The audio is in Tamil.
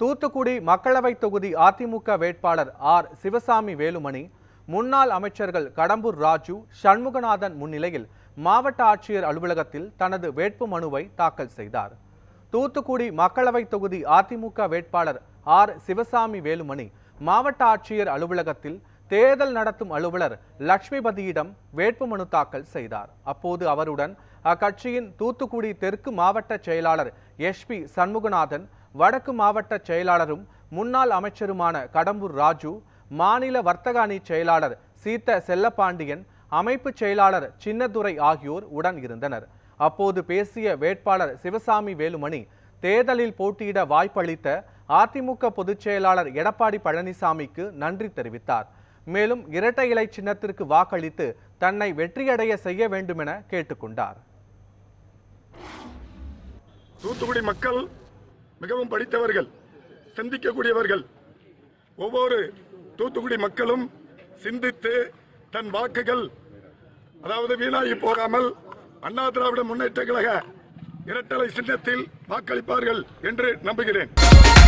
தூத்துக்குடி மக்களவைத் தொகுதி அதிமுக வேட்பாளர் ஆர் சிவசாமி வேலுமணி முன்னாள் அமைச்சர்கள் கடம்பூர் ராஜு சண்முகநாதன் முன்னிலையில் மாவட்ட ஆட்சியர் அலுவலகத்தில் தனது வேட்பு மனுவை தாக்கல் செய்தார் தூத்துக்குடி மக்களவைத் தொகுதி அதிமுக வேட்பாளர் ஆர் சிவசாமி வேலுமணி மாவட்ட ஆட்சியர் அலுவலகத்தில் தேர்தல் நடத்தும் அலுவலர் லட்சுமிபதியிடம் வேட்புமனு தாக்கல் செய்தார் அப்போது அவருடன் அக்கட்சியின் தூத்துக்குடி தெற்கு மாவட்ட செயலாளர் எஸ் பி சண்முகநாதன் வடக்கு மாவட்ட செயலாளரும் முன்னாள் அமைச்சருமான கடம்பூர் ராஜு மாநில வர்த்தக அணி செயலாளர் சீத்த செல்லப்பாண்டியன் அமைப்பு செயலாளர் சின்னதுரை ஆகியோர் உடன் இருந்தனர் அப்போது பேசிய வேட்பாளர் சிவசாமி வேலுமணி தேர்தலில் போட்டியிட வாய்ப்பளித்த அதிமுக பொதுச் செயலாளர் எடப்பாடி பழனிசாமிக்கு நன்றி தெரிவித்தார் மேலும் இரட்டை இலை சின்னத்திற்கு வாக்களித்து தன்னை வெற்றியடைய செய்ய வேண்டுமென கேட்டுக்கொண்டார் தூத்துக்குடி மக்கள் மிகவும் படித்தவர்கள் சிந்திக்கக்கூடியவர்கள் ஒவ்வொரு தூத்துக்குடி மக்களும் சிந்தித்து தன் வாக்குகள் அதாவது வீணாகி போகாமல் அண்ணா திராவிட முன்னேற்ற கழக இரட்டலை சின்னத்தில் வாக்களிப்பார்கள் என்று நம்புகிறேன்